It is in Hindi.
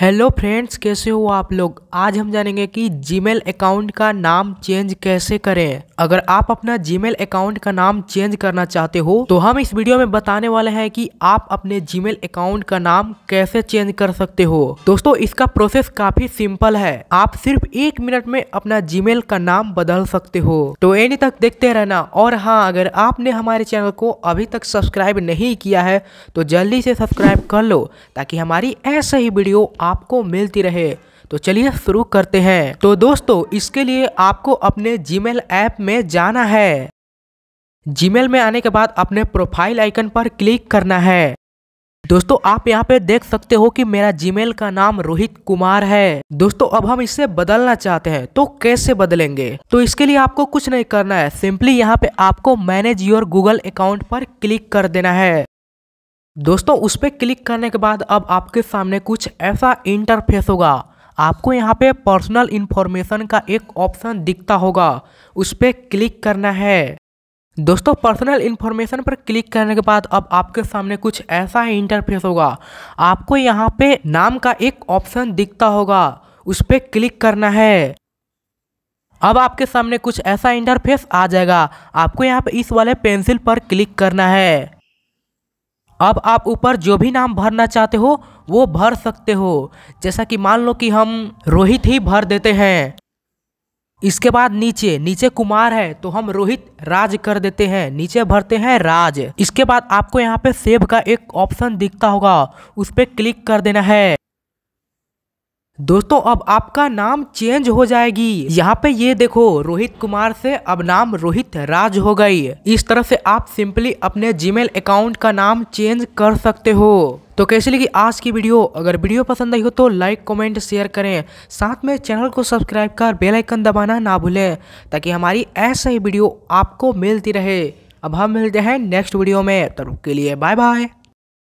हेलो फ्रेंड्स कैसे हो आप लोग आज हम जानेंगे कि जीमेल अकाउंट का नाम चेंज कैसे करें अगर आप अपना जीमेल अकाउंट का नाम चेंज करना चाहते हो तो हम इस वीडियो में बताने वाले हैं कि आप अपने जीमेल अकाउंट का नाम कैसे चेंज कर सकते हो दोस्तों इसका प्रोसेस काफी सिंपल है आप सिर्फ एक मिनट में अपना जी का नाम बदल सकते हो तो एंड तक देखते रहना और हाँ अगर आपने हमारे चैनल को अभी तक सब्सक्राइब नहीं किया है तो जल्दी से सब्सक्राइब कर लो ताकि हमारी ऐसे ही वीडियो आपको मिलती रहे तो चलिए शुरू करते हैं तो दोस्तों इसके लिए आपको अपने जीमेल ऐप में जाना है जीमेल में आने के बाद अपने प्रोफाइल आइकन पर क्लिक करना है दोस्तों आप यहाँ पे देख सकते हो कि मेरा जीमेल का नाम रोहित कुमार है दोस्तों अब हम इसे बदलना चाहते हैं तो कैसे बदलेंगे तो इसके लिए आपको कुछ नहीं करना है सिंपली यहाँ पे आपको मैनेज योर गूगल अकाउंट पर क्लिक कर देना है दोस्तों उस पर क्लिक करने के बाद अब आपके सामने कुछ ऐसा इंटरफेस होगा आपको यहाँ पे पर्सनल इन्फॉर्मेशन का एक ऑप्शन दिखता होगा उस पर क्लिक करना है दोस्तों पर्सनल इन्फॉर्मेशन पर क्लिक करने के बाद अब आपके सामने कुछ ऐसा ही इंटरफेस होगा आपको यहाँ पे नाम का एक ऑप्शन दिखता होगा उस पर क्लिक करना है अब आपके सामने कुछ ऐसा इंटरफेस आ जाएगा आपको यहाँ पे इस वाले पेंसिल पर क्लिक करना है अब आप ऊपर जो भी नाम भरना चाहते हो वो भर सकते हो जैसा कि मान लो कि हम रोहित ही भर देते हैं इसके बाद नीचे नीचे कुमार है तो हम रोहित राज कर देते हैं नीचे भरते हैं राज इसके बाद आपको यहाँ पे सेव का एक ऑप्शन दिखता होगा उस पर क्लिक कर देना है दोस्तों अब आपका नाम चेंज हो जाएगी यहाँ पे ये देखो रोहित कुमार से अब नाम रोहित राज हो गई इस तरह से आप सिंपली अपने जीमेल अकाउंट का नाम चेंज कर सकते हो तो कैसे लगी आज की वीडियो अगर वीडियो पसंद आई हो तो लाइक कमेंट शेयर करें साथ में चैनल को सब्सक्राइब कर बेल आइकन दबाना ना भूलें ताकि हमारी ऐसा ही वीडियो आपको मिलती रहे अब हम मिलते हैं नेक्स्ट वीडियो में तब के लिए बाय बाय